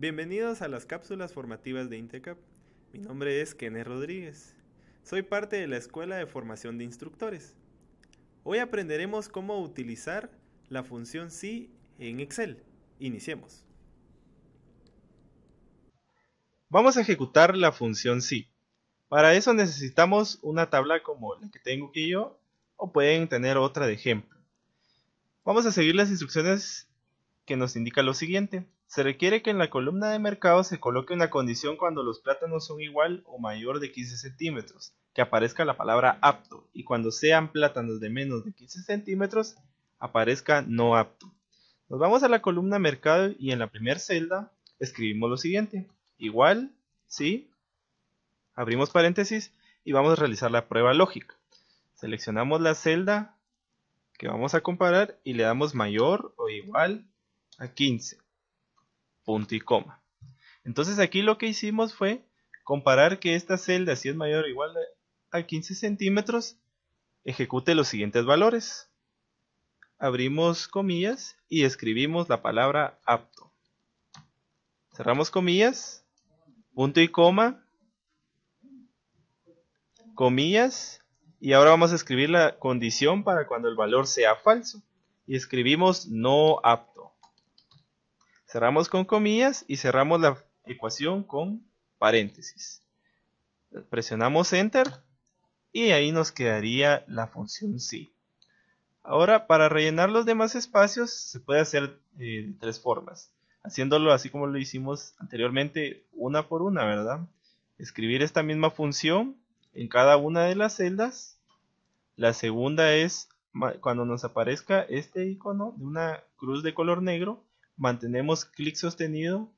Bienvenidos a las cápsulas formativas de INTECAP. Mi nombre es Kenneth Rodríguez. Soy parte de la Escuela de Formación de Instructores. Hoy aprenderemos cómo utilizar la función sí en Excel. Iniciemos. Vamos a ejecutar la función sí. Para eso necesitamos una tabla como la que tengo aquí yo o pueden tener otra de ejemplo. Vamos a seguir las instrucciones que nos indica lo siguiente. Se requiere que en la columna de mercado se coloque una condición cuando los plátanos son igual o mayor de 15 centímetros, que aparezca la palabra apto, y cuando sean plátanos de menos de 15 centímetros, aparezca no apto. Nos vamos a la columna mercado y en la primera celda escribimos lo siguiente. Igual, sí, abrimos paréntesis y vamos a realizar la prueba lógica. Seleccionamos la celda que vamos a comparar y le damos mayor o igual a 15 punto y coma. Entonces aquí lo que hicimos fue comparar que esta celda, si es mayor o igual a 15 centímetros, ejecute los siguientes valores. Abrimos comillas y escribimos la palabra apto. Cerramos comillas, punto y coma, comillas, y ahora vamos a escribir la condición para cuando el valor sea falso. Y escribimos no apto. Cerramos con comillas y cerramos la ecuación con paréntesis. Presionamos Enter y ahí nos quedaría la función sí. Ahora, para rellenar los demás espacios, se puede hacer eh, de tres formas. Haciéndolo así como lo hicimos anteriormente, una por una, ¿verdad? Escribir esta misma función en cada una de las celdas. La segunda es, cuando nos aparezca este icono de una cruz de color negro, mantenemos clic sostenido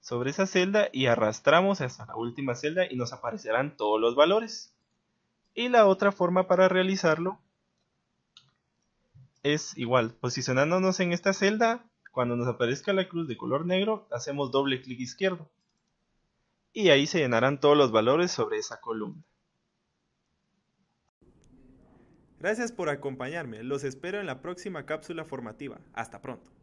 sobre esa celda y arrastramos hasta la última celda y nos aparecerán todos los valores. Y la otra forma para realizarlo es igual, posicionándonos en esta celda, cuando nos aparezca la cruz de color negro, hacemos doble clic izquierdo. Y ahí se llenarán todos los valores sobre esa columna. Gracias por acompañarme, los espero en la próxima cápsula formativa. Hasta pronto.